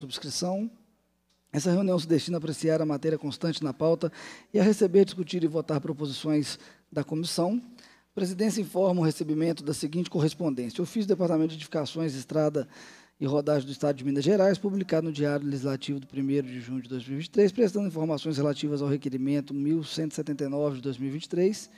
subscrição. Essa reunião se destina a apreciar a matéria constante na pauta e a receber, discutir e votar proposições da comissão. A presidência informa o recebimento da seguinte correspondência. Ofício do Departamento de Edificações, Estrada e Rodagem do Estado de Minas Gerais, publicado no Diário Legislativo do 1 de junho de 2023, prestando informações relativas ao requerimento 1179 de 2023,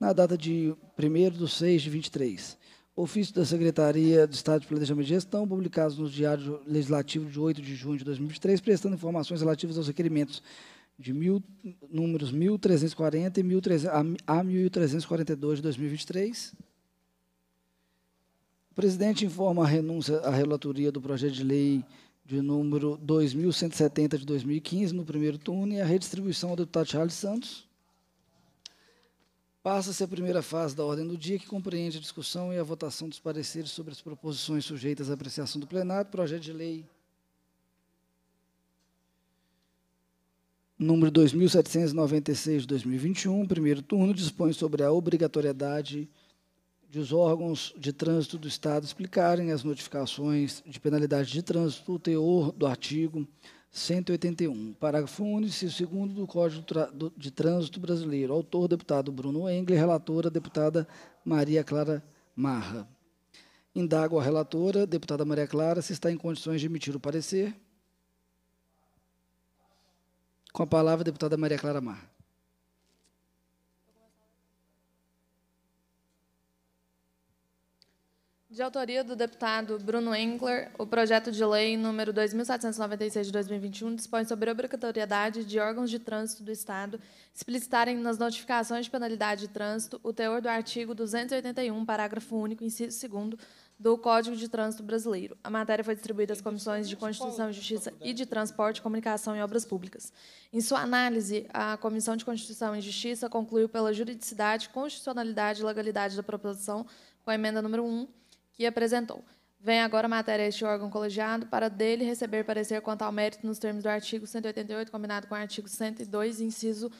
na data de 1 de 6 de 23 Ofício da Secretaria de Estado de Planejamento e Gestão, publicados no Diário Legislativo de 8 de junho de 2023, prestando informações relativas aos requerimentos de mil, números 1340 e 1300, a 1342 de 2023. O presidente informa a renúncia à relatoria do projeto de lei de número 2170 de 2015, no primeiro turno, e a redistribuição ao deputado Charles Santos. Passa-se a primeira fase da ordem do dia, que compreende a discussão e a votação dos pareceres sobre as proposições sujeitas à apreciação do plenário, projeto de lei número 2796 de 2021, primeiro turno, dispõe sobre a obrigatoriedade de os órgãos de trânsito do Estado explicarem as notificações de penalidade de trânsito, o teor do artigo, 181, parágrafo único, segundo 2 do Código de Trânsito Brasileiro. Autor, deputado Bruno Engle. relatora, deputada Maria Clara Marra. Indago a relatora, deputada Maria Clara, se está em condições de emitir o parecer. Com a palavra, deputada Maria Clara Marra. De autoria do deputado Bruno Engler, o projeto de lei número 2796 de 2021 dispõe sobre a obrigatoriedade de órgãos de trânsito do Estado explicitarem nas notificações de penalidade de trânsito o teor do artigo 281, parágrafo único, inciso 2 do Código de Trânsito Brasileiro. A matéria foi distribuída às comissões de Constituição e Justiça e de Transporte, Comunicação e Obras Públicas. Em sua análise, a Comissão de Constituição e Justiça concluiu pela juridicidade, constitucionalidade e legalidade da proposição, com a emenda número 1 que apresentou. Vem agora a matéria a este órgão colegiado para dele receber parecer quanto ao mérito nos termos do artigo 188, combinado com o artigo 102, inciso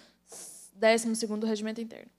12 do Regimento Interno.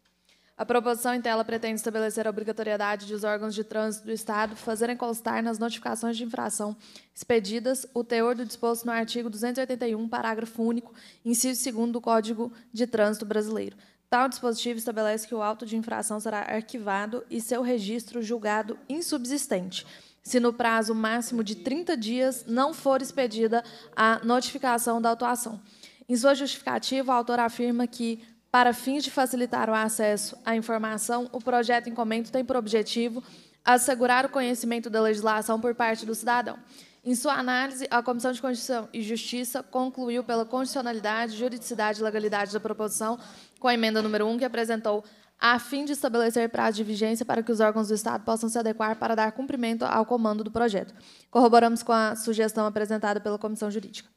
A proposição em tela pretende estabelecer a obrigatoriedade de os órgãos de trânsito do Estado fazerem constar nas notificações de infração expedidas o teor do disposto no artigo 281, parágrafo único, inciso 2 do Código de Trânsito Brasileiro, Tal dispositivo estabelece que o auto de infração será arquivado e seu registro julgado insubsistente, se no prazo máximo de 30 dias não for expedida a notificação da autuação. Em sua justificativa, o autor afirma que, para fins de facilitar o acesso à informação, o projeto em comento tem por objetivo assegurar o conhecimento da legislação por parte do cidadão. Em sua análise, a Comissão de Constituição e Justiça concluiu pela constitucionalidade, juridicidade e legalidade da proposição, com a emenda número 1, que apresentou a fim de estabelecer prazo de vigência para que os órgãos do Estado possam se adequar para dar cumprimento ao comando do projeto. Corroboramos com a sugestão apresentada pela Comissão Jurídica.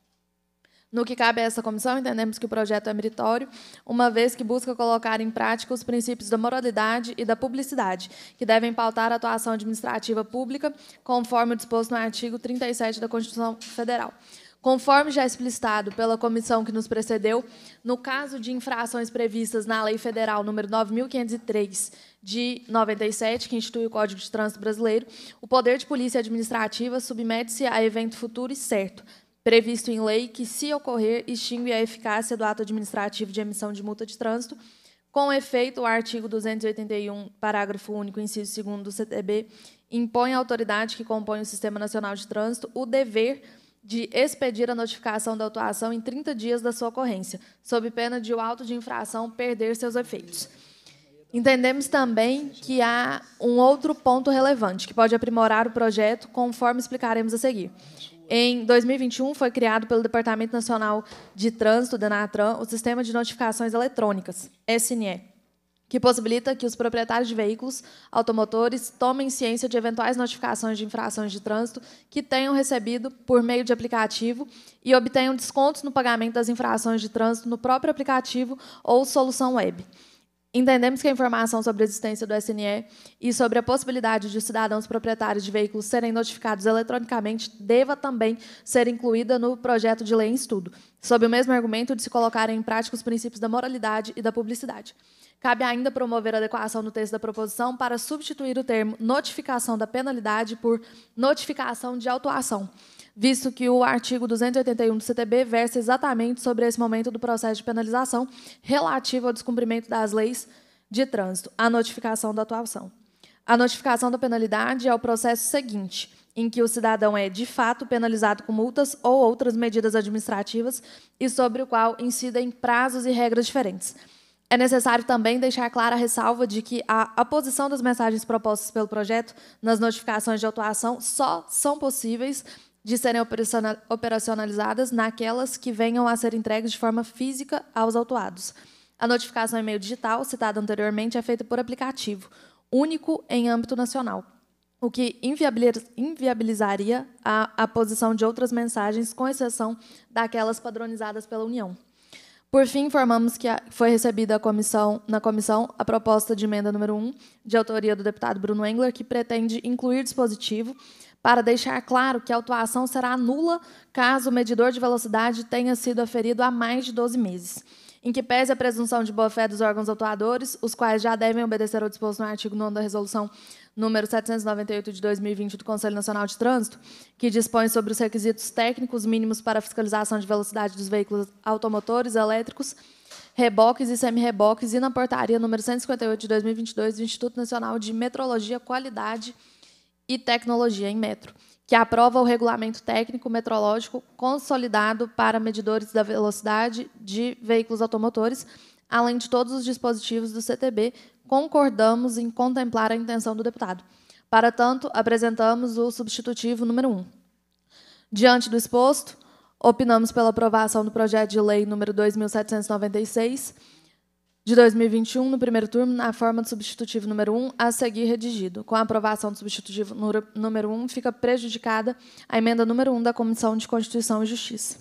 No que cabe a essa comissão, entendemos que o projeto é meritório, uma vez que busca colocar em prática os princípios da moralidade e da publicidade, que devem pautar a atuação administrativa pública, conforme o disposto no artigo 37 da Constituição Federal. Conforme já explicitado pela comissão que nos precedeu, no caso de infrações previstas na Lei Federal nº 9.503, de 97, que institui o Código de Trânsito Brasileiro, o poder de polícia administrativa submete-se a evento futuro e certo, previsto em lei que, se ocorrer, extingue a eficácia do ato administrativo de emissão de multa de trânsito, com efeito, o artigo 281, parágrafo único, inciso 2 do CTB, impõe à autoridade que compõe o Sistema Nacional de Trânsito o dever de de expedir a notificação da autuação em 30 dias da sua ocorrência, sob pena de o auto de infração perder seus efeitos. Entendemos também que há um outro ponto relevante que pode aprimorar o projeto, conforme explicaremos a seguir. Em 2021, foi criado pelo Departamento Nacional de Trânsito, DENATRAN, o Sistema de Notificações Eletrônicas, SNE, que possibilita que os proprietários de veículos automotores tomem ciência de eventuais notificações de infrações de trânsito que tenham recebido por meio de aplicativo e obtenham descontos no pagamento das infrações de trânsito no próprio aplicativo ou solução web. Entendemos que a informação sobre a existência do SNE e sobre a possibilidade de cidadãos proprietários de veículos serem notificados eletronicamente deva também ser incluída no projeto de lei em estudo, sob o mesmo argumento de se colocarem em prática os princípios da moralidade e da publicidade. Cabe ainda promover a adequação no texto da proposição para substituir o termo notificação da penalidade por notificação de autuação, visto que o artigo 281 do CTB versa exatamente sobre esse momento do processo de penalização relativo ao descumprimento das leis de trânsito, a notificação da atuação. A notificação da penalidade é o processo seguinte, em que o cidadão é, de fato, penalizado com multas ou outras medidas administrativas e sobre o qual incidem prazos e regras diferentes. É necessário também deixar clara a ressalva de que a aposição das mensagens propostas pelo projeto nas notificações de atuação só são possíveis de serem operacionalizadas naquelas que venham a ser entregues de forma física aos autuados. A notificação em meio digital, citada anteriormente, é feita por aplicativo, único em âmbito nacional, o que inviabilizaria a, a posição de outras mensagens, com exceção daquelas padronizadas pela União. Por fim, informamos que foi recebida comissão, na comissão a proposta de emenda número 1, de autoria do deputado Bruno Engler, que pretende incluir dispositivo para deixar claro que a autuação será nula caso o medidor de velocidade tenha sido aferido há mais de 12 meses. Em que pese a presunção de boa-fé dos órgãos autuadores, os quais já devem obedecer ao disposto no artigo 9 da Resolução número 798 de 2020 do Conselho Nacional de Trânsito, que dispõe sobre os requisitos técnicos mínimos para fiscalização de velocidade dos veículos automotores, elétricos, reboques e semi-reboques, e na portaria número 158 de 2022 do Instituto Nacional de Metrologia, Qualidade e e Tecnologia em Metro, que aprova o Regulamento Técnico Metrológico Consolidado para Medidores da Velocidade de Veículos Automotores, além de todos os dispositivos do CTB, concordamos em contemplar a intenção do deputado. Para tanto, apresentamos o substitutivo número 1. Diante do exposto, opinamos pela aprovação do projeto de lei número 2796, de 2021, no primeiro turno, na forma do substitutivo número 1, a seguir redigido. Com a aprovação do substitutivo número 1, fica prejudicada a emenda número 1 da Comissão de Constituição e Justiça.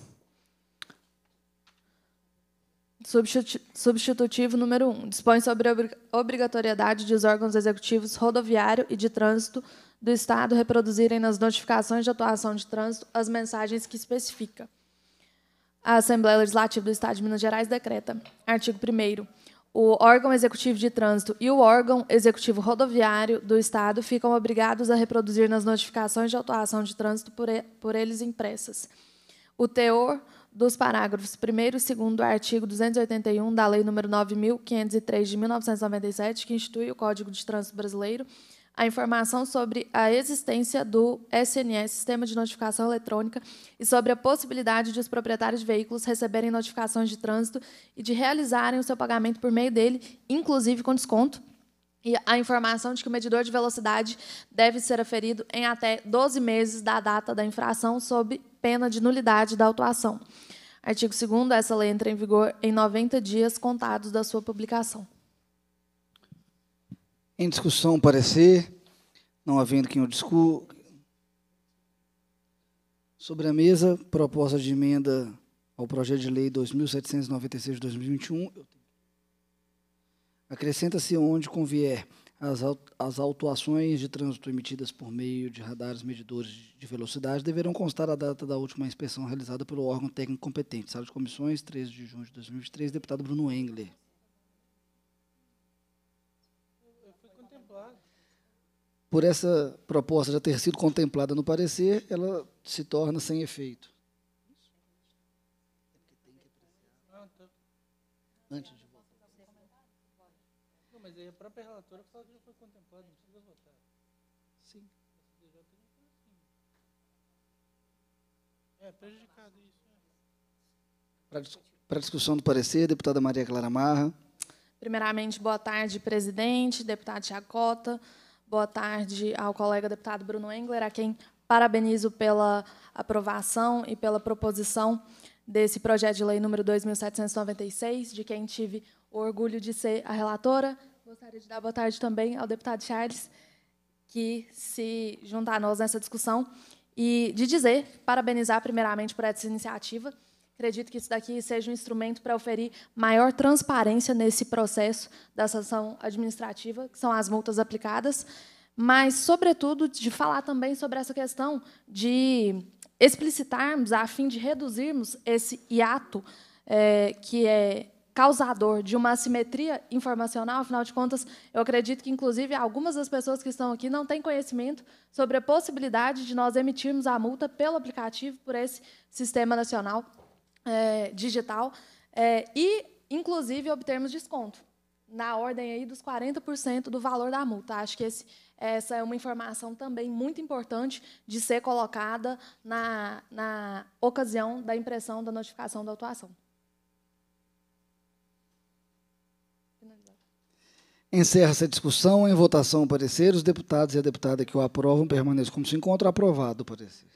Substitutivo número 1. Dispõe sobre a obrigatoriedade de os órgãos executivos rodoviário e de trânsito do Estado reproduzirem nas notificações de atuação de trânsito as mensagens que especifica. A Assembleia Legislativa do Estado de Minas Gerais decreta. Artigo 1 o órgão executivo de trânsito e o órgão executivo rodoviário do Estado ficam obrigados a reproduzir nas notificações de autuação de trânsito por, e, por eles impressas o teor dos parágrafos 1 e 2 do artigo 281 da Lei nº 9.503, de 1997, que institui o Código de Trânsito Brasileiro, a informação sobre a existência do SNS, Sistema de Notificação Eletrônica, e sobre a possibilidade de os proprietários de veículos receberem notificações de trânsito e de realizarem o seu pagamento por meio dele, inclusive com desconto. E a informação de que o medidor de velocidade deve ser aferido em até 12 meses da data da infração, sob pena de nulidade da autuação. Artigo 2 essa lei entra em vigor em 90 dias contados da sua publicação. Em discussão, parecer, não havendo quem o discu... Sobre a mesa, proposta de emenda ao projeto de lei 2796 de 2021. Acrescenta-se onde convier as, as autuações de trânsito emitidas por meio de radares medidores de velocidade deverão constar a data da última inspeção realizada pelo órgão técnico competente. Sala de comissões, 13 de junho de 2023, deputado Bruno Engler. por essa proposta já ter sido contemplada no parecer, ela se torna sem efeito. Antes de votar. Não, mas aí a própria relatora fala que já foi contemplada, não precisa votar. Sim. É prejudicado isso. Né? Para a discussão do parecer, deputada Maria Clara Marra. Primeiramente, boa tarde, presidente, deputado Tiacota. Cota boa tarde ao colega deputado Bruno Engler, a quem parabenizo pela aprovação e pela proposição desse projeto de lei número 2796, de quem tive o orgulho de ser a relatora. Gostaria de dar boa tarde também ao deputado Charles, que se junta a nós nessa discussão, e de dizer, parabenizar primeiramente por essa iniciativa, Acredito que isso daqui seja um instrumento para oferir maior transparência nesse processo da sanção administrativa, que são as multas aplicadas, mas, sobretudo, de falar também sobre essa questão de explicitarmos, a fim de reduzirmos esse hiato é, que é causador de uma assimetria informacional, afinal de contas, eu acredito que, inclusive, algumas das pessoas que estão aqui não têm conhecimento sobre a possibilidade de nós emitirmos a multa pelo aplicativo por esse Sistema Nacional é, digital é, e, inclusive, obtermos desconto na ordem aí dos 40% do valor da multa. Acho que esse, essa é uma informação também muito importante de ser colocada na, na ocasião da impressão da notificação da atuação. Encerra-se a discussão. Em votação, o parecer. Os deputados e a deputada que o aprovam permaneçam como se encontra aprovado o parecer.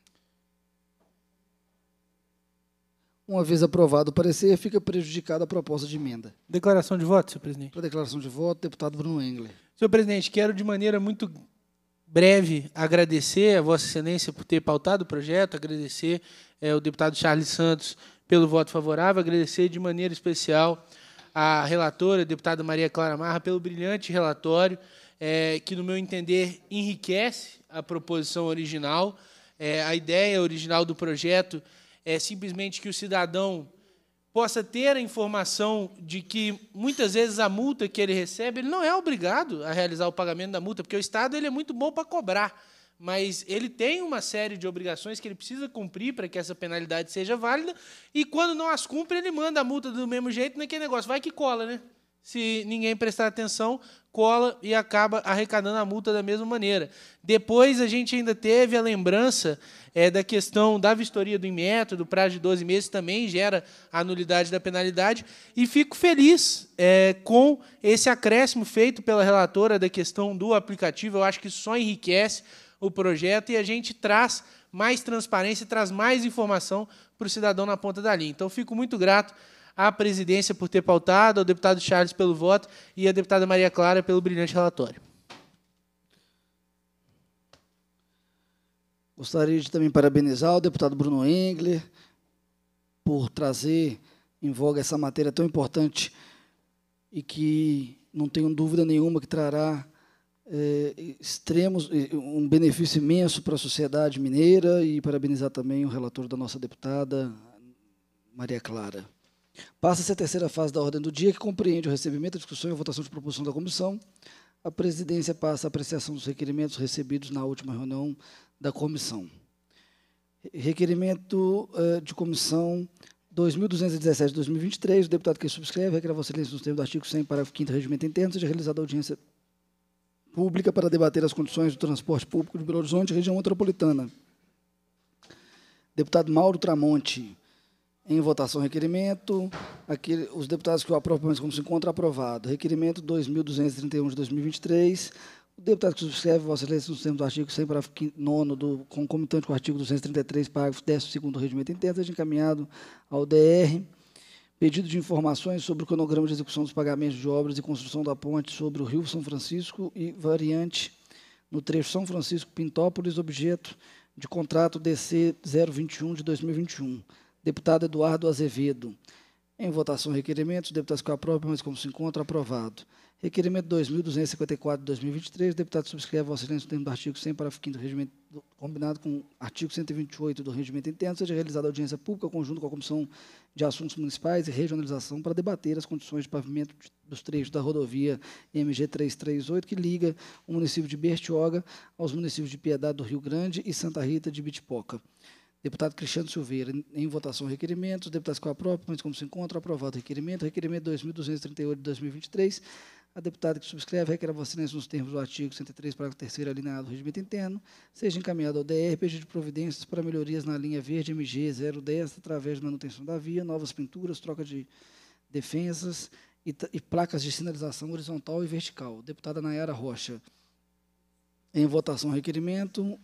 Uma vez aprovado o parecer, fica prejudicada a proposta de emenda. Declaração de voto, senhor presidente. Para declaração de voto, deputado Bruno Engler. Senhor presidente, quero de maneira muito breve agradecer a Vossa Excelência por ter pautado o projeto, agradecer é, o deputado Charles Santos pelo voto favorável, agradecer de maneira especial à relatora, a deputada Maria Clara Marra, pelo brilhante relatório, é, que, no meu entender, enriquece a proposição original. É, a ideia original do projeto é simplesmente que o cidadão possa ter a informação de que muitas vezes a multa que ele recebe, ele não é obrigado a realizar o pagamento da multa, porque o Estado ele é muito bom para cobrar, mas ele tem uma série de obrigações que ele precisa cumprir para que essa penalidade seja válida, e quando não as cumpre, ele manda a multa do mesmo jeito naquele negócio, vai que cola, né? Se ninguém prestar atenção, cola e acaba arrecadando a multa da mesma maneira. Depois a gente ainda teve a lembrança é, da questão da vistoria do inmetro do prazo de 12 meses, também gera a nulidade da penalidade. E fico feliz é, com esse acréscimo feito pela relatora da questão do aplicativo. Eu acho que só enriquece o projeto e a gente traz mais transparência, traz mais informação para o cidadão na ponta da linha. Então, fico muito grato à presidência por ter pautado, ao deputado Charles pelo voto e à deputada Maria Clara pelo brilhante relatório. Gostaria de também parabenizar o deputado Bruno Engler por trazer em voga essa matéria tão importante e que não tenho dúvida nenhuma que trará é, extremos, eh, um benefício imenso para a sociedade mineira e parabenizar também o relator da nossa deputada, Maria Clara. Passa-se a terceira fase da ordem do dia, que compreende o recebimento, a discussão e a votação de proposição da comissão. A presidência passa a apreciação dos requerimentos recebidos na última reunião da comissão. Requerimento uh, de comissão 2217-2023, o deputado que subscreve requer a vossa excelência nos termos do artigo 100, parágrafo 5 do regimento interno, seja realizada audiência pública para debater as condições do transporte público de Belo Horizonte região metropolitana. Deputado Mauro Tramonte. Em votação, requerimento. Aqui, os deputados que o aprovam, como se encontra aprovado. Requerimento 2231 de 2023. O deputado que subscreve, Vossa Excelência, nos termos do artigo 100, parágrafo 9, do, concomitante com o artigo 233, parágrafo 10 do Regimento Interno, seja encaminhado ao DR. Pedido de informações sobre o cronograma de execução dos pagamentos de obras e construção da ponte sobre o Rio São Francisco e variante no trecho São Francisco-Pintópolis, objeto de contrato DC 021 de 2021. Deputado Eduardo Azevedo. Em votação, requerimento. Os deputados que aprovam, mas como se encontra, aprovado. Requerimento 2254 de 2023. O deputado subscreve ao silêncio no termo do artigo 100, parágrafo 5 do regimento, combinado com o artigo 128 do regimento interno, seja realizada audiência pública conjunto com a Comissão de Assuntos Municipais e Regionalização para debater as condições de pavimento dos trechos da rodovia MG 338, que liga o município de Bertioga aos municípios de Piedade do Rio Grande e Santa Rita de Bitipoca. Deputado Cristiano Silveira, em votação, requerimento. Os deputados que aprovam, mas como se encontra, aprovado o requerimento. Requerimento 2238 de 2023. A deputada que subscreve requer a vacinação nos termos do artigo 103, parágrafo 3 alinhado do regimento interno, seja encaminhado ao DR, pedido de providências para melhorias na linha verde MG 010, através da manutenção da via, novas pinturas, troca de defensas e, e placas de sinalização horizontal e vertical. Deputada Nayara Rocha. Em votação, requerimento.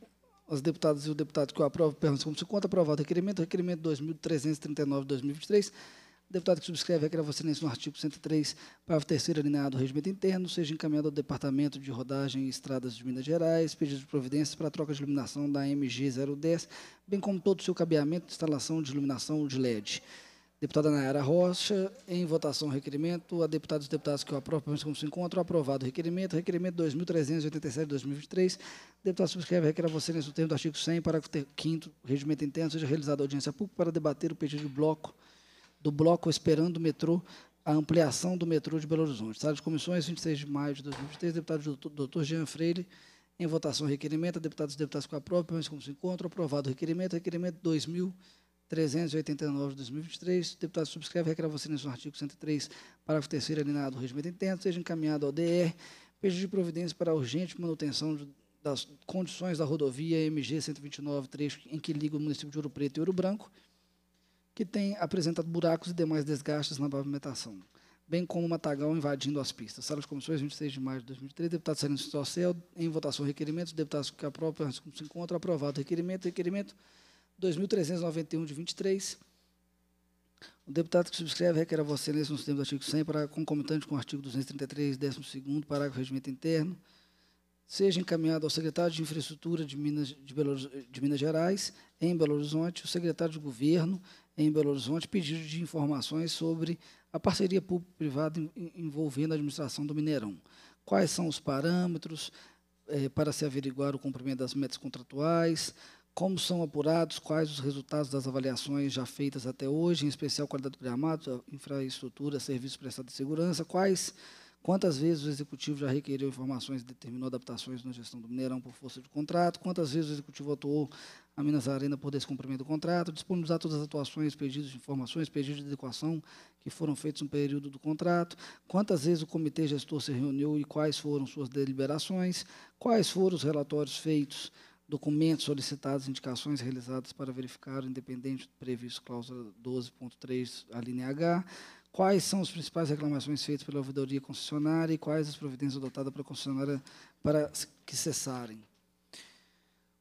Os deputados e o deputado que o aprova perguntam como se conta aprovado o requerimento, requerimento 2339 de 2023. O deputado que subscreve requer a silêncio no artigo 103, parágrafo 3 alinhado do regimento interno, seja encaminhado ao Departamento de Rodagem e Estradas de Minas Gerais, pedido de providências para a troca de iluminação da MG 010, bem como todo o seu cabeamento de instalação de iluminação de LED. Deputada Nayara Rocha, em votação requerimento, a deputada e deputados que o aprovam, como se encontram, aprovado o requerimento, requerimento 2387-2023, deputado subscreve, requer a você, nesse termo do artigo 100, parágrafo 5 regimento interno, seja realizada audiência pública para debater o pedido de bloco, do bloco esperando o metrô, a ampliação do metrô de Belo Horizonte. Sala de comissões, 26 de maio de 2023, deputado doutor Jean Freire, em votação requerimento, a deputados e deputados que o aprovam, como se encontram, aprovado o requerimento, requerimento 2.000 389 de 2023. O deputado subscreve, requer a você, no artigo 103, parágrafo 3 alinhado do regimento interno, seja encaminhado ao DR, pedido de providência para urgente manutenção de, das condições da rodovia MG 129, 3 em que liga o município de Ouro Preto e Ouro Branco, que tem apresentado buracos e demais desgastes na pavimentação, bem como o matagal invadindo as pistas. Sala de Comissões, 26 de maio de 2003. Deputado Sérgio Social, em votação, requerimentos. Deputados que aprovam, se encontra aprovado. Requerimento, requerimento. 2.391 de 23. O deputado que subscreve requer a você, nesse nos termos do artigo 100, para concomitante com o artigo 233, 12º, parágrafo do regimento interno, seja encaminhado ao secretário de Infraestrutura de Minas, de, Belo, de Minas Gerais, em Belo Horizonte, o secretário de Governo, em Belo Horizonte, pedido de informações sobre a parceria público-privada envolvendo a administração do Mineirão. Quais são os parâmetros eh, para se averiguar o cumprimento das metas contratuais, como são apurados, quais os resultados das avaliações já feitas até hoje, em especial qualidade do gramado, infraestrutura, serviços prestados de segurança, quais, quantas vezes o executivo já requeriu informações e determinou adaptações na gestão do Mineirão por força de contrato, quantas vezes o executivo atuou a Minas Arena por descumprimento do contrato, disponibilizar todas as atuações, pedidos de informações, pedidos de adequação que foram feitos no período do contrato, quantas vezes o comitê gestor se reuniu e quais foram suas deliberações, quais foram os relatórios feitos documentos solicitados, indicações realizadas para verificar, independente do previsto cláusula 12.3, a linha H, quais são as principais reclamações feitas pela ouvidoria concessionária e quais as providências adotadas pela concessionária para que cessarem.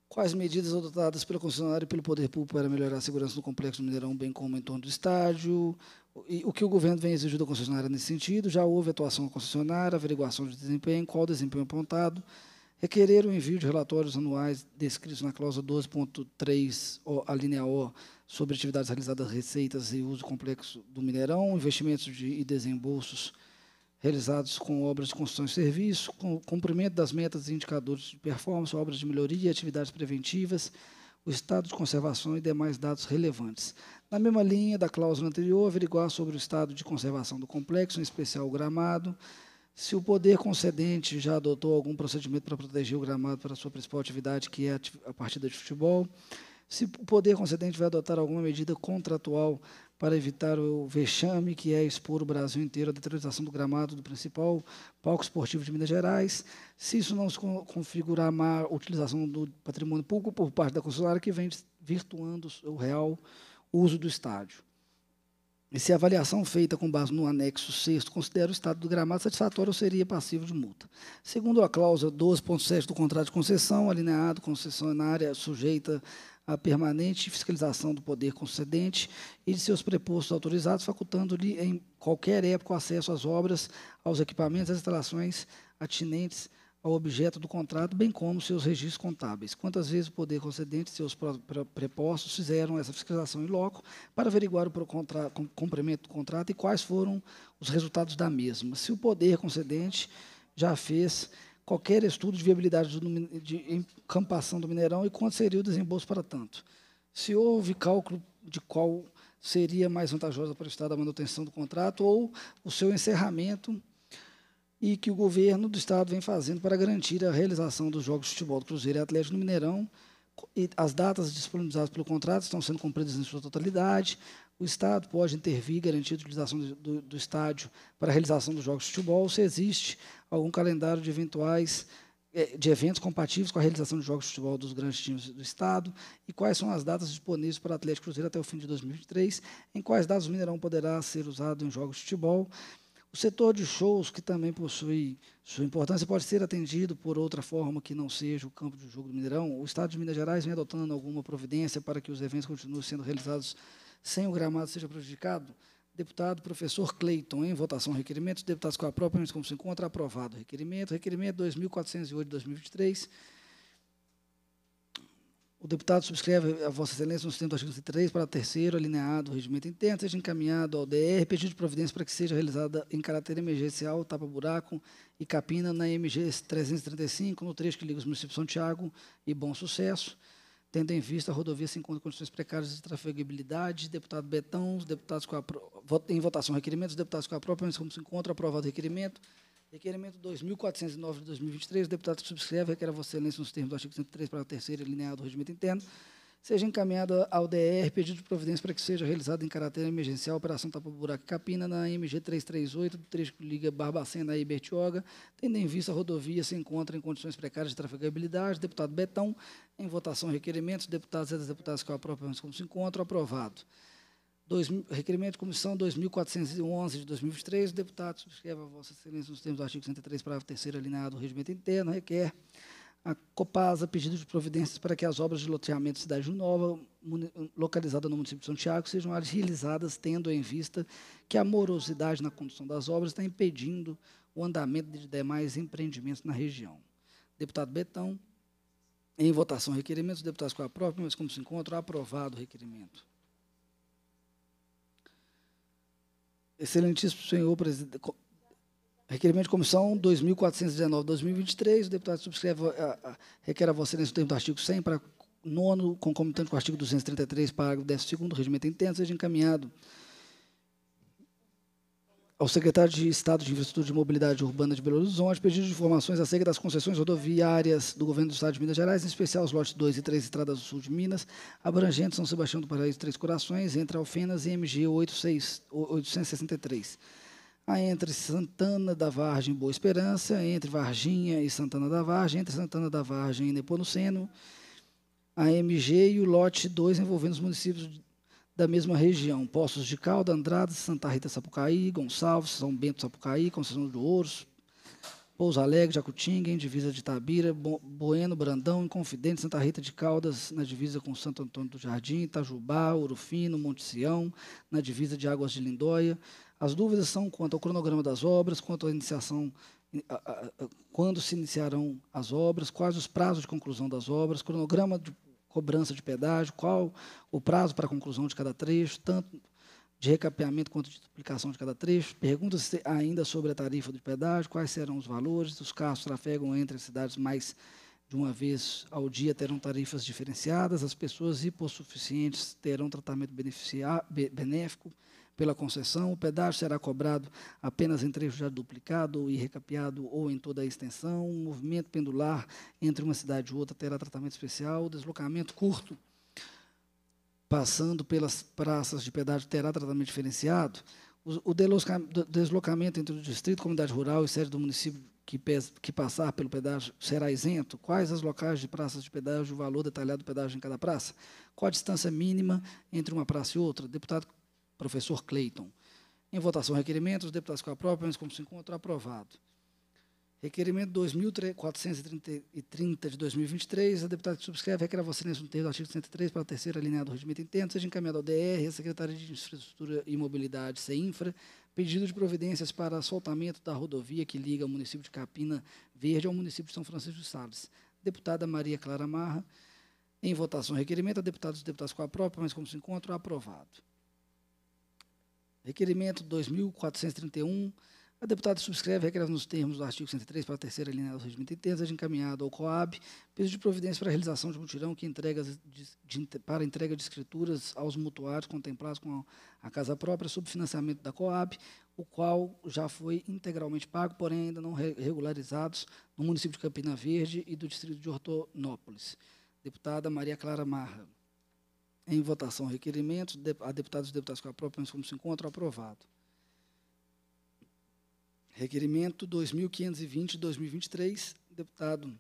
Quais medidas adotadas pela concessionária e pelo poder público para melhorar a segurança no complexo do Mineirão, bem como em torno do estádio? E o que o governo vem exigindo da concessionária nesse sentido? Já houve atuação concessionária, averiguação de desempenho, qual o desempenho apontado? Requerer o envio de relatórios anuais descritos na cláusula 12.3, alínea O, sobre atividades realizadas, receitas e uso complexo do mineirão, investimentos de, e desembolsos realizados com obras de construção e serviço, com, cumprimento das metas e indicadores de performance, obras de melhoria, e atividades preventivas, o estado de conservação e demais dados relevantes. Na mesma linha da cláusula anterior, averiguar sobre o estado de conservação do complexo, em especial o gramado, se o poder concedente já adotou algum procedimento para proteger o gramado para sua principal atividade, que é a partida de futebol, se o poder concedente vai adotar alguma medida contratual para evitar o vexame que é expor o Brasil inteiro à deterioração do gramado do principal palco esportivo de Minas Gerais, se isso não se configurar má utilização do patrimônio público por parte da consulária que vem virtuando o real uso do estádio. E se a avaliação feita com base no anexo 6 considera o estado do gramado satisfatório, seria passivo de multa. Segundo a cláusula 12.7 do contrato de concessão, alineado concessionária sujeita à permanente fiscalização do poder concedente e de seus prepostos autorizados, facultando-lhe em qualquer época o acesso às obras, aos equipamentos, às instalações atinentes ao objeto do contrato, bem como seus registros contábeis. Quantas vezes o poder concedente e seus prepostos fizeram essa fiscalização em loco para averiguar o cumprimento do contrato e quais foram os resultados da mesma. Se o poder concedente já fez qualquer estudo de viabilidade de encampação do Mineirão e quanto seria o desembolso para tanto. Se houve cálculo de qual seria mais vantajosa para o Estado a manutenção do contrato ou o seu encerramento e que o governo do Estado vem fazendo para garantir a realização dos Jogos de Futebol do Cruzeiro e Atlético no Mineirão. as datas disponibilizadas pelo contrato estão sendo cumpridas em sua totalidade. O Estado pode intervir, garantir a utilização do, do estádio para a realização dos Jogos de Futebol, se existe algum calendário de eventuais eh, de eventos compatíveis com a realização de jogos de futebol dos grandes times do Estado e quais são as datas disponíveis para o Atlético Cruzeiro até o fim de 2023, em quais datas o Mineirão poderá ser usado em jogos de futebol. O setor de shows, que também possui sua importância, pode ser atendido por outra forma que não seja o campo de jogo do Mineirão. O Estado de Minas Gerais vem adotando alguma providência para que os eventos continuem sendo realizados sem o gramado seja prejudicado? Deputado professor Cleiton, em votação, requerimento. deputados com a própria, como se encontra, aprovado. Requerimento, requerimento 2408-2023. O deputado subscreve a Vossa Excelência no sistema do artigo 3 para terceiro alineado o regimento interno, seja encaminhado ao DR, pedido de providência para que seja realizada em caráter emergencial, tapa-buraco e capina na MG 335, no trecho que liga os municípios de São Tiago e Bom Sucesso, tendo em vista a rodovia se encontra em condições precárias de trafegabilidade. Deputado Betão, os deputados com a, em votação requerimentos, os deputados com a própria, como se encontra, aprovado o requerimento. Requerimento 2409 de 2023, o deputado subscreve, requer a Vossa Excelência, nos termos do artigo 103, para a terceira linear do regimento interno, seja encaminhada ao DR pedido de providência para que seja realizada em caráter emergencial a Operação Tapa Buraco Capina na MG 338, do trecho que liga Barbacena e Bertioga, tendo em vista a rodovia se encontra em condições precárias de trafegabilidade. Deputado Betão, em votação requerimentos, deputados e deputadas que própria aprovamos como se encontram, aprovado. Dois, requerimento de comissão 2411 de 2023, o deputado subscreve a Vossa Excelência nos termos do artigo 103, parágrafo 3 alinhado do regimento interno, requer a Copasa pedido de providências para que as obras de loteamento cidade de Nova, localizada no município de Santiago, sejam realizadas tendo em vista que a morosidade na condução das obras está impedindo o andamento de demais empreendimentos na região. Deputado Betão, em votação, os deputados com a própria, mas como se encontra, aprovado o requerimento. Excelentíssimo senhor presidente. Requerimento de comissão 2419-2023. O deputado subscreve, a, a, requer a Vossa Excelência termo do artigo 100 para nono, concomitante com o artigo 233, parágrafo 12 do regimento interno, seja encaminhado ao secretário de Estado de Infraestrutura e Mobilidade Urbana de Belo Horizonte, pedido de informações acerca das concessões rodoviárias do Governo do Estado de Minas Gerais, em especial os lotes 2 e 3 Estradas do Sul de Minas, abrangente São Sebastião do Paraíso Três Corações, entre Alfenas e MG 863. A entre Santana da Vargem e Boa Esperança, entre Varginha e Santana da Vargem, entre Santana da Vargem e Nepomuceno, a MG e o lote 2 envolvendo os municípios da mesma região, Poços de Calda, Andradas, Santa Rita Sapucaí, Gonçalves, São Bento Sapucaí, Conceição do Ouros, Pouso Alegre, Jacutinga, em divisa de Tabira, Bueno, Brandão, Inconfidente, Santa Rita de Caldas, na divisa com Santo Antônio do Jardim, Itajubá, Urufino, Monte Sião, na divisa de Águas de Lindóia. As dúvidas são quanto ao cronograma das obras, quanto à iniciação eh, quando se iniciarão as obras, quais os prazos de conclusão das obras, cronograma de cobrança de pedágio, qual o prazo para a conclusão de cada trecho, tanto de recapeamento quanto de duplicação de cada trecho. Pergunta-se ainda sobre a tarifa do pedágio, quais serão os valores, os carros trafegam entre as cidades mais de uma vez ao dia terão tarifas diferenciadas, as pessoas hipossuficientes terão tratamento benéfico, pela concessão, o pedágio será cobrado apenas em trecho já duplicado e recapeado ou em toda a extensão, o movimento pendular entre uma cidade e outra terá tratamento especial, o deslocamento curto passando pelas praças de pedágio terá tratamento diferenciado, o, deslocamento entre o distrito, comunidade rural e sede do município que, que passar pelo pedágio será isento? Quais as locais de praças de pedágio, o valor detalhado do pedágio em cada praça? Qual a distância mínima entre uma praça e outra? Deputado Professor Cleiton. Em votação, requerimento. Os deputados com a própria mas como se encontra, aprovado. Requerimento 2430 de 2023. A deputada que subscreve requer a vossa no termo do artigo 103 para a terceira linha do regimento interno, seja encaminhado ao DR, a Secretaria de Infraestrutura e Mobilidade, CEINFRA, pedido de providências para soltamento da rodovia que liga o município de Capina Verde ao município de São Francisco de Sales. Deputada Maria Clara Marra. Em votação, requerimento. A deputada dos deputados com a própria, mas como se encontra, aprovado. Requerimento 2431. A deputada subscreve, requer nos termos do artigo 103, para a terceira linha do regimento interno, seja encaminhado ao COAB, pedido de providência para a realização de mutirão que entrega de, de, para entrega de escrituras aos mutuários contemplados com a, a casa própria, sob financiamento da COAB, o qual já foi integralmente pago, porém ainda não re, regularizados no município de Campina Verde e do distrito de Hortonópolis. Deputada Maria Clara Marra. Em votação, requerimento. A deputados e deputados que aprovem, como se encontra, aprovado. Requerimento 2520-2023, deputado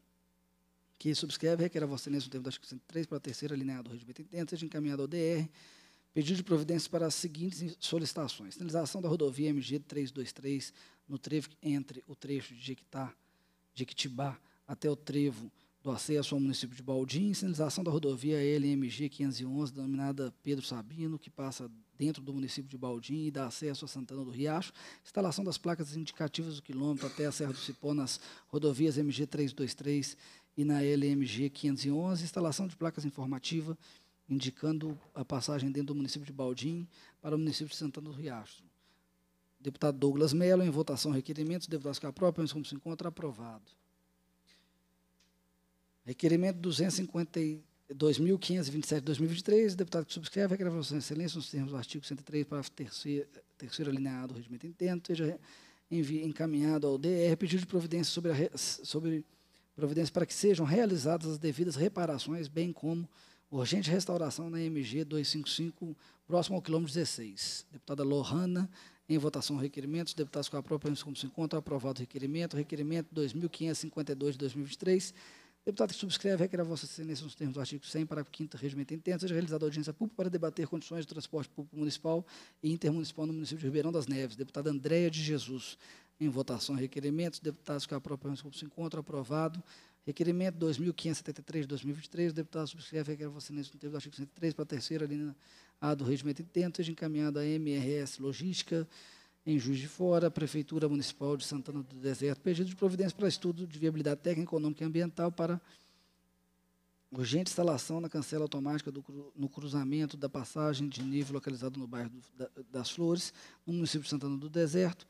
que subscreve, requer a Vossa Excelência, no termo do artigo 103, para a terceira linha do regimento interno, seja encaminhado ao DR, pedido de providências para as seguintes solicitações. Sinalização da rodovia MG 323, no trevo entre o trecho de Jequitá, Jequitibá até o trevo do acesso ao município de Baldim, sinalização da rodovia LMG 511, denominada Pedro Sabino, que passa dentro do município de Baldim e dá acesso a Santana do Riacho, instalação das placas indicativas do quilômetro até a Serra do Cipó nas rodovias MG 323 e na LMG 511, instalação de placas informativas indicando a passagem dentro do município de Baldim para o município de Santana do Riacho. Deputado Douglas Mello, em votação requerimentos, deputados Capró, como se encontra, aprovado. Requerimento 252.527 2023, deputado que subscreve, requer a Vossa Excelência, nos termos do artigo 103, parágrafo 3 terceiro alineado do regimento interno, seja encaminhado ao DR pedido de providência sobre, a, sobre providência para que sejam realizadas as devidas reparações, bem como urgente restauração na MG 255, próximo ao quilômetro 16. Deputada Lohana, em votação o requerimento. Os deputados com a própria em se encontram. Aprovado o requerimento. Requerimento 2552 de 2023 Deputado que subscreve requer a vossa excelência nos termos do artigo 100, parágrafo 5 regimento interno, seja é realizada audiência pública para debater condições de transporte público municipal e intermunicipal no município de Ribeirão das Neves. Deputada Andréia de Jesus. Em votação, requerimentos. Deputados que aprovam se encontram aprovado. Requerimento 2573 de 2023. Deputado subscreve requer a vossa excelência nos termos do artigo 103 para a terceira linha A do regimento interno, seja encaminhada à MRS Logística em Juiz de Fora, a Prefeitura Municipal de Santana do Deserto, pedido de providência para estudo de viabilidade técnica, econômica e ambiental para urgente instalação na cancela automática do, no cruzamento da passagem de nível localizado no bairro do, da, das Flores, no município de Santana do Deserto,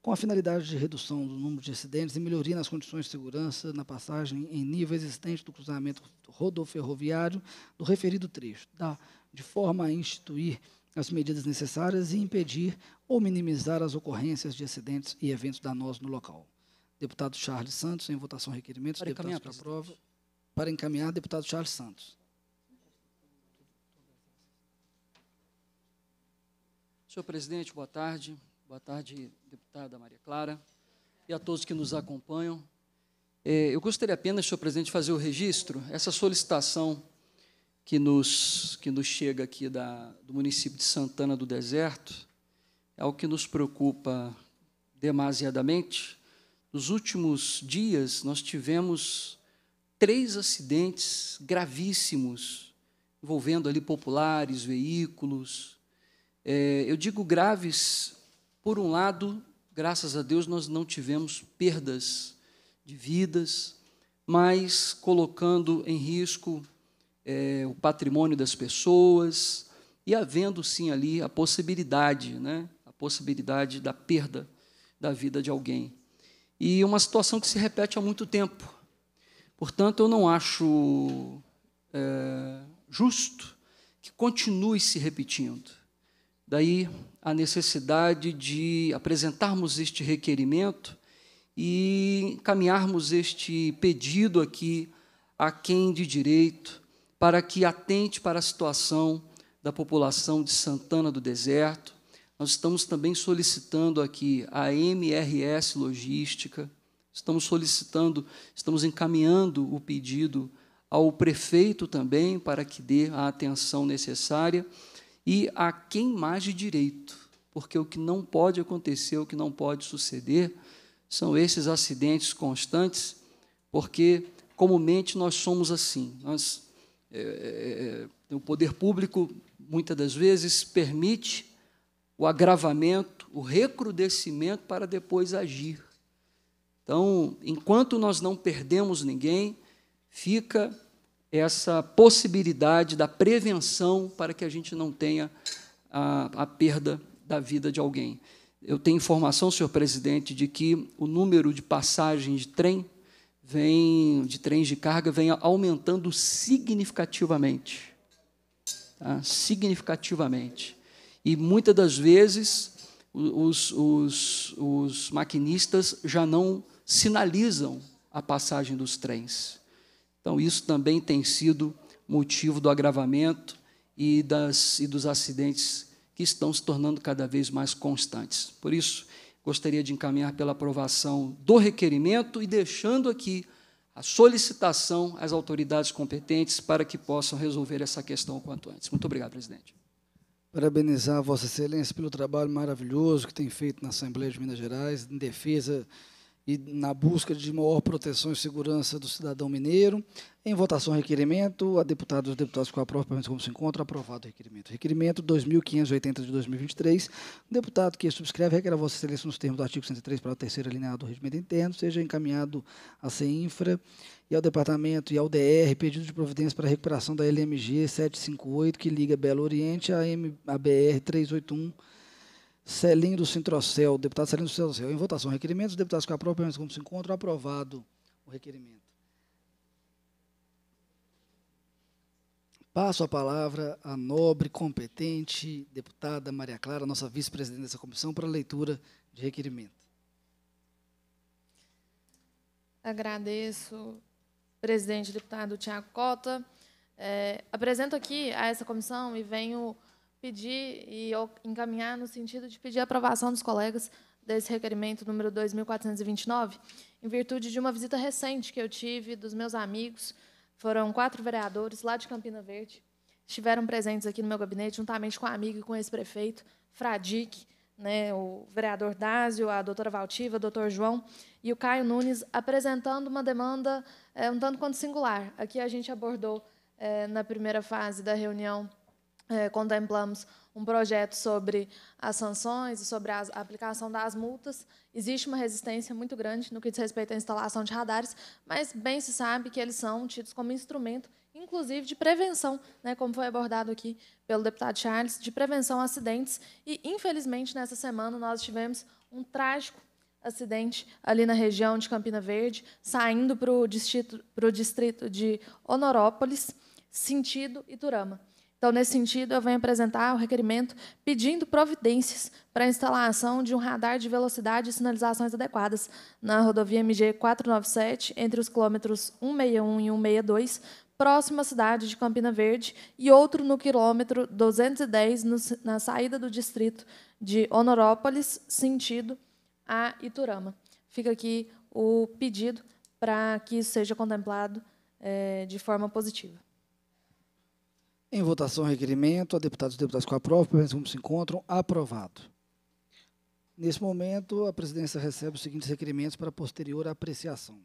com a finalidade de redução do número de acidentes e melhoria nas condições de segurança na passagem em nível existente do cruzamento rodoferroviário do referido trecho, da, tá? de forma a instituir as medidas necessárias e impedir ou minimizar as ocorrências de acidentes e eventos danosos no local. Deputado Charles Santos, em votação requerimentos, para deputados para prova. Para encaminhar, deputado Charles Santos. Senhor presidente, boa tarde. Boa tarde, deputada Maria Clara, e a todos que nos acompanham. É, eu gostaria apenas, senhor presidente, de fazer o registro, essa solicitação que nos, que nos chega aqui da, do município de Santana do Deserto é o que nos preocupa demasiadamente. Nos últimos dias, nós tivemos três acidentes gravíssimos envolvendo ali populares, veículos. É, eu digo graves, por um lado, graças a Deus, nós não tivemos perdas de vidas, mas colocando em risco é, o patrimônio das pessoas, e havendo sim ali a possibilidade, né, a possibilidade da perda da vida de alguém. E uma situação que se repete há muito tempo. Portanto, eu não acho é, justo que continue se repetindo. Daí a necessidade de apresentarmos este requerimento e encaminharmos este pedido aqui a quem de direito, para que atente para a situação da população de Santana do Deserto. Nós estamos também solicitando aqui a MRS Logística, estamos solicitando, estamos encaminhando o pedido ao prefeito também para que dê a atenção necessária e a quem mais de direito, porque o que não pode acontecer, o que não pode suceder, são esses acidentes constantes, porque comumente nós somos assim, nós é, é, é, o poder público, muitas das vezes, permite o agravamento, o recrudescimento para depois agir. Então, enquanto nós não perdemos ninguém, fica essa possibilidade da prevenção para que a gente não tenha a, a perda da vida de alguém. Eu tenho informação, senhor presidente, de que o número de passagens de trem vem de trens de carga vem aumentando significativamente. Tá? Significativamente. E muitas das vezes os, os, os maquinistas já não sinalizam a passagem dos trens. Então, isso também tem sido motivo do agravamento e, das, e dos acidentes que estão se tornando cada vez mais constantes. Por isso, gostaria de encaminhar pela aprovação do requerimento e deixando aqui a solicitação às autoridades competentes para que possam resolver essa questão o quanto antes. Muito obrigado, presidente. Parabenizar Vossa Excelência pelo trabalho maravilhoso que tem feito na Assembleia de Minas Gerais em defesa e na busca de maior proteção e segurança do cidadão mineiro. Em votação, requerimento. A deputada os deputados que aprova, permanece como se encontra. Aprovado o requerimento. Requerimento 2580 de 2023. O deputado que subscreve requer a Vossa Excelência nos termos do artigo 103 para o terceiro alineada do regimento interno, seja encaminhado à CEINFRA e ao Departamento e ao DR pedido de providência para a recuperação da LMG 758, que liga Belo Oriente à, M, à BR 381 Celinho do Cintrocel, deputado Celinho do Cintrocel. em votação, requerimento dos deputados que aprovam permanecem como se encontram, aprovado o requerimento. Passo a palavra à nobre, competente deputada Maria Clara, nossa vice-presidente dessa comissão, para a leitura de requerimento. Agradeço, presidente deputado Tiago Cota. É, apresento aqui a essa comissão e venho pedir e encaminhar no sentido de pedir a aprovação dos colegas desse requerimento número 2429, em virtude de uma visita recente que eu tive dos meus amigos, foram quatro vereadores lá de Campina Verde, estiveram presentes aqui no meu gabinete, juntamente com a amiga e com esse prefeito, Fradique, né, o vereador Dásio, a doutora Valtiva, o doutor João e o Caio Nunes, apresentando uma demanda é, um tanto quanto singular. Aqui a gente abordou, é, na primeira fase da reunião, é, contemplamos um projeto sobre as sanções e sobre a aplicação das multas. Existe uma resistência muito grande no que diz respeito à instalação de radares, mas bem se sabe que eles são tidos como instrumento, inclusive de prevenção, né, como foi abordado aqui pelo deputado Charles, de prevenção a acidentes. E, infelizmente, nessa semana nós tivemos um trágico acidente ali na região de Campina Verde, saindo para o distrito, distrito de Honorópolis, sentido Iturama. Então, nesse sentido, eu venho apresentar o requerimento pedindo providências para a instalação de um radar de velocidade e sinalizações adequadas na rodovia MG 497, entre os quilômetros 161 e 162, próximo à cidade de Campina Verde, e outro no quilômetro 210, no, na saída do distrito de Honorópolis, sentido a Iturama. Fica aqui o pedido para que isso seja contemplado é, de forma positiva. Em votação, requerimento. A deputados e deputados com aprova. Como se encontram? Aprovado. Nesse momento, a presidência recebe os seguintes requerimentos para posterior apreciação.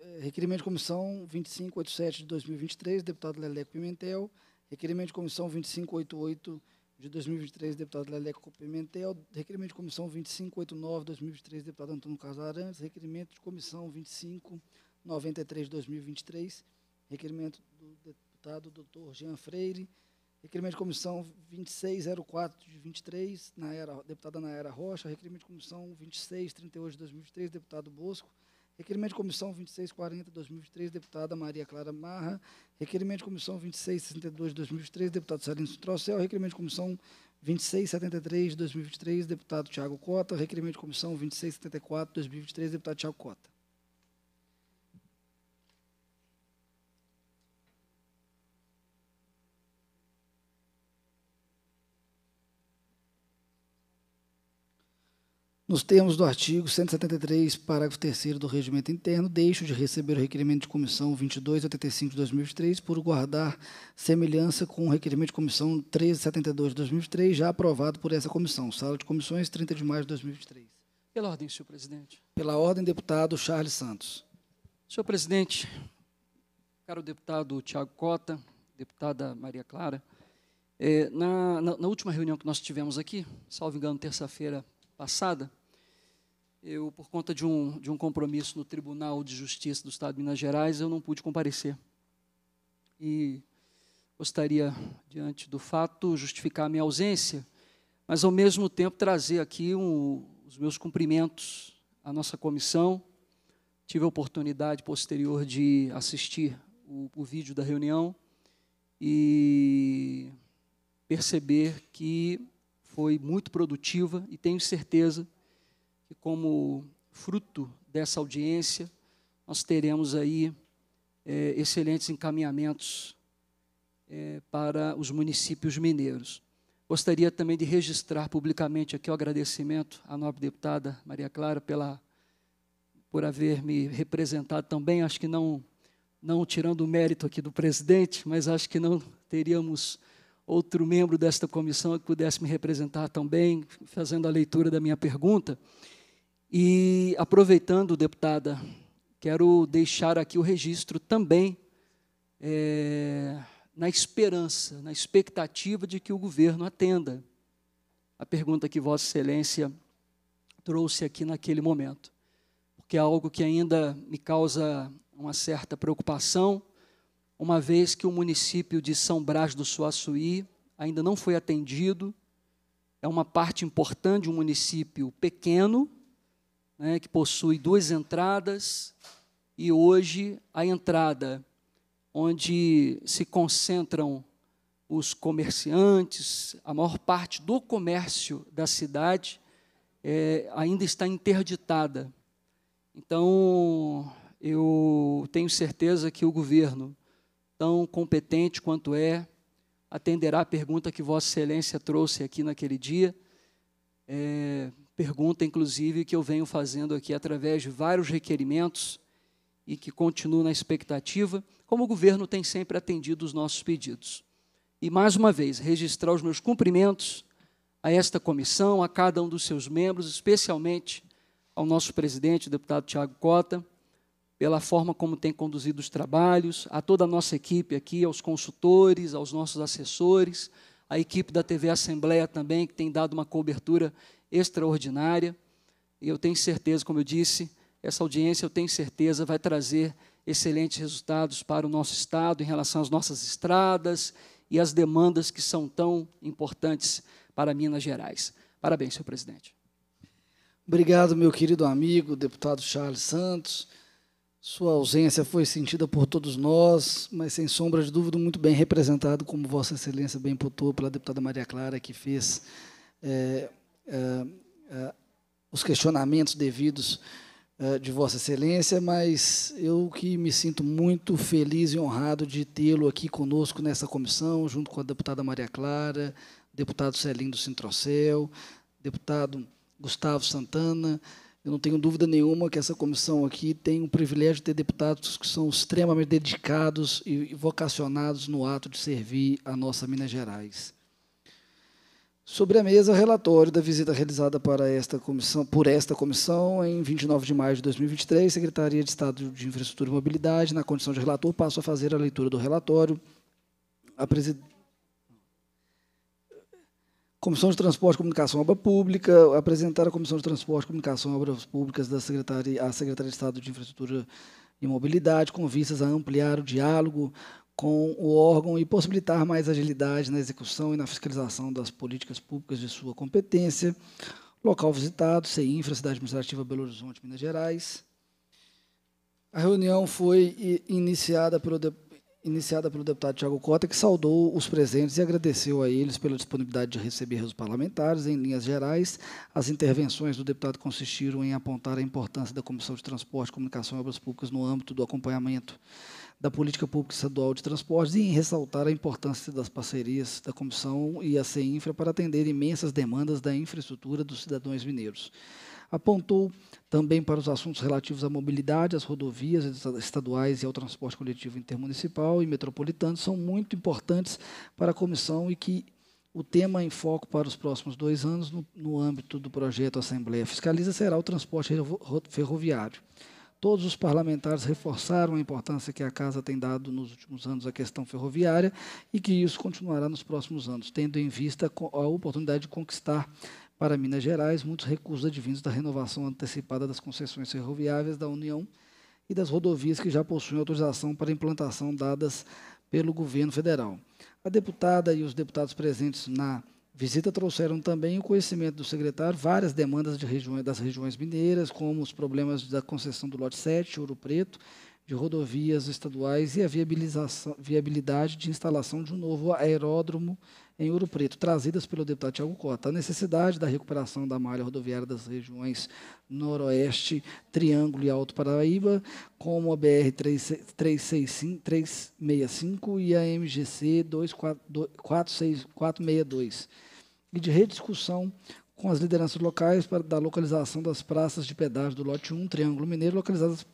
É, requerimento de comissão 2587 de 2023, deputado Leleco Pimentel. Requerimento de comissão 2588 de 2023, deputado Leleco Pimentel. Requerimento de comissão 2589 de 2023, deputado Antônio Casarantes. Requerimento de comissão 25 93-2023, requerimento do deputado Dr. Jean Freire, requerimento de comissão 2604 de 23, na era, deputada Nayara Rocha, requerimento de comissão 2638 de 2023, deputado Bosco, requerimento de comissão 2640 de 2023, deputada Maria Clara Marra, requerimento de comissão 2662 de 2023, deputado Sarino Trossel, requerimento de comissão 2673 de 2023, deputado Tiago Cota, requerimento de comissão 2674 de 2023, deputado Tiago Cota. Nos termos do artigo 173, parágrafo 3 do Regimento Interno, deixo de receber o requerimento de comissão 2285 de 2003 por guardar semelhança com o requerimento de comissão 1372 de 2003, já aprovado por essa comissão. Sala de comissões, 30 de maio de 2003. Pela ordem, senhor presidente. Pela ordem, deputado Charles Santos. Senhor presidente, caro deputado Tiago Cota, deputada Maria Clara, eh, na, na, na última reunião que nós tivemos aqui, salvo engano, terça-feira passada, eu, por conta de um, de um compromisso no Tribunal de Justiça do Estado de Minas Gerais, eu não pude comparecer. E gostaria, diante do fato, justificar a minha ausência, mas, ao mesmo tempo, trazer aqui um, os meus cumprimentos à nossa comissão. Tive a oportunidade posterior de assistir o, o vídeo da reunião e perceber que foi muito produtiva e tenho certeza que como fruto dessa audiência, nós teremos aí é, excelentes encaminhamentos é, para os municípios mineiros. Gostaria também de registrar publicamente aqui o agradecimento à nobre deputada Maria Clara pela, por haver me representado também. Acho que não, não tirando o mérito aqui do presidente, mas acho que não teríamos outro membro desta comissão que pudesse me representar também, fazendo a leitura da minha pergunta. E aproveitando, deputada, quero deixar aqui o registro também é, na esperança, na expectativa de que o governo atenda a pergunta que Vossa Excelência trouxe aqui naquele momento, porque é algo que ainda me causa uma certa preocupação, uma vez que o município de São Brás do Suaçuí ainda não foi atendido, é uma parte importante um município pequeno né, que possui duas entradas, e hoje a entrada onde se concentram os comerciantes, a maior parte do comércio da cidade é, ainda está interditada. Então, eu tenho certeza que o governo, tão competente quanto é, atenderá a pergunta que Vossa Excelência trouxe aqui naquele dia. É, pergunta, inclusive, que eu venho fazendo aqui através de vários requerimentos e que continuo na expectativa, como o governo tem sempre atendido os nossos pedidos. E, mais uma vez, registrar os meus cumprimentos a esta comissão, a cada um dos seus membros, especialmente ao nosso presidente, o deputado Tiago Cota, pela forma como tem conduzido os trabalhos, a toda a nossa equipe aqui, aos consultores, aos nossos assessores, a equipe da TV Assembleia também, que tem dado uma cobertura extraordinária. E eu tenho certeza, como eu disse, essa audiência, eu tenho certeza, vai trazer excelentes resultados para o nosso Estado em relação às nossas estradas e às demandas que são tão importantes para Minas Gerais. Parabéns, senhor presidente. Obrigado, meu querido amigo, deputado Charles Santos. Sua ausência foi sentida por todos nós, mas sem sombra de dúvida, muito bem representado, como Vossa Excelência bem putou, pela deputada Maria Clara, que fez é, uh, os questionamentos devidos uh, de Vossa Excelência, mas eu que me sinto muito feliz e honrado de tê-lo aqui conosco nessa comissão, junto com a deputada Maria Clara, deputado Celinho do Sintrocel, deputado Gustavo Santana. Eu não tenho dúvida nenhuma que essa comissão aqui tem o privilégio de ter deputados que são extremamente dedicados e vocacionados no ato de servir a nossa Minas Gerais. Sobre a mesa, relatório da visita realizada para esta comissão, por esta comissão em 29 de maio de 2023, Secretaria de Estado de Infraestrutura e Mobilidade, na condição de relator, passo a fazer a leitura do relatório. A presid... Comissão de Transporte e Comunicação e Obra Pública, apresentar a Comissão de Transporte, Comunicação e Obras Públicas da Secretaria, à Secretaria de Estado de Infraestrutura e Mobilidade, com vistas a ampliar o diálogo com o órgão e possibilitar mais agilidade na execução e na fiscalização das políticas públicas de sua competência. Local visitado, infra, Cidade Administrativa Belo Horizonte, Minas Gerais. A reunião foi iniciada pelo, iniciada pelo deputado Tiago Cota, que saudou os presentes e agradeceu a eles pela disponibilidade de receber os parlamentares. Em linhas gerais, as intervenções do deputado consistiram em apontar a importância da Comissão de Transporte, Comunicação e Obras Públicas no âmbito do acompanhamento da política pública estadual de transportes e em ressaltar a importância das parcerias da Comissão e a CEINFRA para atender imensas demandas da infraestrutura dos cidadãos mineiros apontou também para os assuntos relativos à mobilidade, às rodovias estaduais e ao transporte coletivo intermunicipal e metropolitano são muito importantes para a comissão e que o tema em foco para os próximos dois anos no, no âmbito do projeto Assembleia Fiscaliza será o transporte ferroviário. Todos os parlamentares reforçaram a importância que a Casa tem dado nos últimos anos à questão ferroviária e que isso continuará nos próximos anos, tendo em vista a oportunidade de conquistar para Minas Gerais muitos recursos advindos da renovação antecipada das concessões ferroviárias da União e das rodovias que já possuem autorização para implantação dadas pelo governo federal. A deputada e os deputados presentes na visita trouxeram também o conhecimento do secretário várias demandas de regiões, das regiões mineiras, como os problemas da concessão do lote 7, Ouro Preto, de rodovias estaduais e a viabilidade de instalação de um novo aeródromo em Ouro Preto, trazidas pelo deputado Tiago Cota, a necessidade da recuperação da malha rodoviária das regiões Noroeste, Triângulo e Alto Paraíba, como a BR 365, e a MGC 462 e de rediscussão com as lideranças locais para, da localização das praças de pedágio do lote 1, Triângulo Mineiro, localizadas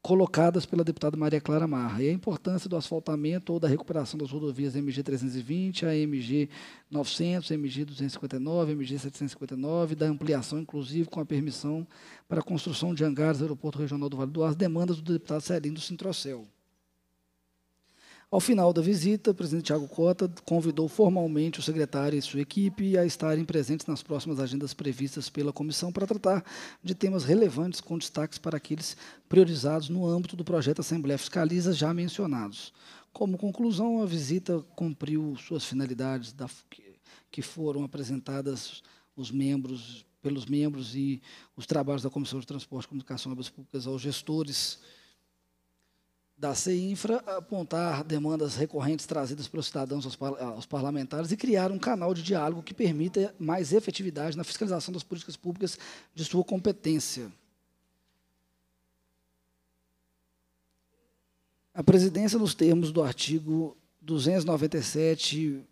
colocadas pela deputada Maria Clara Marra. E a importância do asfaltamento ou da recuperação das rodovias MG 320, a MG 900, MG 259, MG 759, da ampliação, inclusive, com a permissão para a construção de hangares do Aeroporto Regional do Vale do Aço, demandas do deputado Celino do Sintrocel. Ao final da visita, o presidente Tiago Cota convidou formalmente o secretário e sua equipe a estarem presentes nas próximas agendas previstas pela comissão para tratar de temas relevantes com destaques para aqueles priorizados no âmbito do projeto Assembleia Fiscaliza já mencionados. Como conclusão, a visita cumpriu suas finalidades da, que foram apresentadas os membros, pelos membros e os trabalhos da Comissão de Transporte, Comunicação e Obras Públicas aos gestores da Cinfra apontar demandas recorrentes trazidas pelos cidadãos aos, par aos, parlamentares e criar um canal de diálogo que permita mais efetividade na fiscalização das políticas públicas de sua competência. A presidência, nos termos do artigo 297b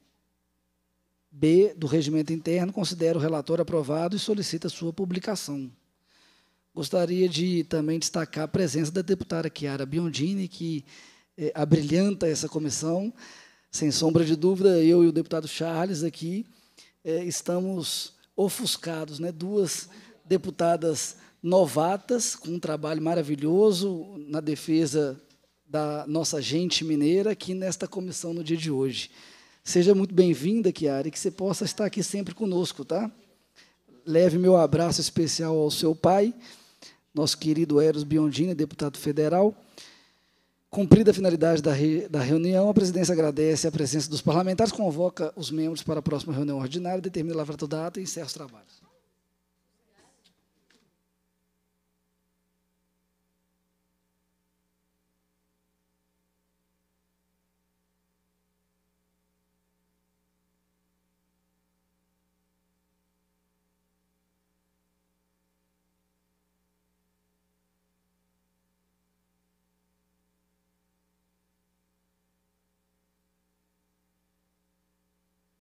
do Regimento Interno, considera o relatório aprovado e solicita sua publicação. Gostaria de também destacar a presença da deputada Chiara Biondini, que é, abrilhanta essa comissão. Sem sombra de dúvida, eu e o deputado Charles aqui é, estamos ofuscados. Né? Duas deputadas novatas, com um trabalho maravilhoso na defesa da nossa gente mineira aqui nesta comissão no dia de hoje. Seja muito bem-vinda, Kiara, e que você possa estar aqui sempre conosco, tá? Leve meu abraço especial ao seu pai nosso querido Eros Biondini, deputado federal. Cumprida a finalidade da, re, da reunião, a presidência agradece a presença dos parlamentares, convoca os membros para a próxima reunião ordinária, determina a lavratura data e encerra os trabalhos.